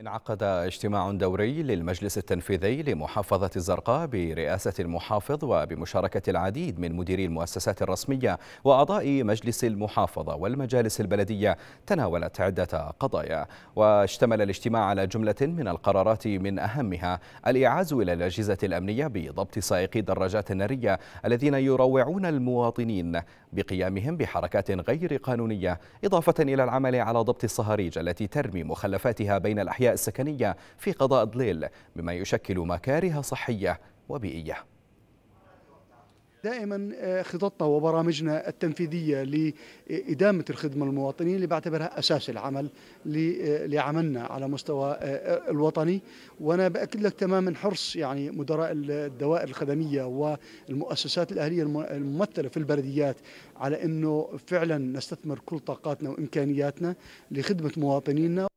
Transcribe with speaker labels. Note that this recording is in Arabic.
Speaker 1: انعقد اجتماع دوري للمجلس التنفيذي لمحافظة الزرقاء برئاسة المحافظ وبمشاركة العديد من مديري المؤسسات الرسمية وأعضاء مجلس المحافظة والمجالس البلدية تناولت عدة قضايا واشتمل الاجتماع على جملة من القرارات من أهمها الإعاز إلى الأجهزة الأمنية بضبط سائقي الدراجات النارية الذين يروعون المواطنين بقيامهم بحركات غير قانونية إضافة إلى العمل على ضبط الصهاريج التي ترمي مخلفاتها بين الأحياء السكنية في قضاء ضليل مما يشكل مكاره صحية وبيئية
Speaker 2: دائما آه، خططنا وبرامجنا التنفيذيه لادامه الخدمه للمواطنين اللي بعتبرها اساس العمل آه، لعملنا على مستوى آه، الوطني وانا باكد لك تماما حرص يعني مدراء الدوائر الخدميه والمؤسسات الاهليه الممثله في البلديات على انه فعلا نستثمر كل طاقاتنا وامكانياتنا لخدمه مواطنينا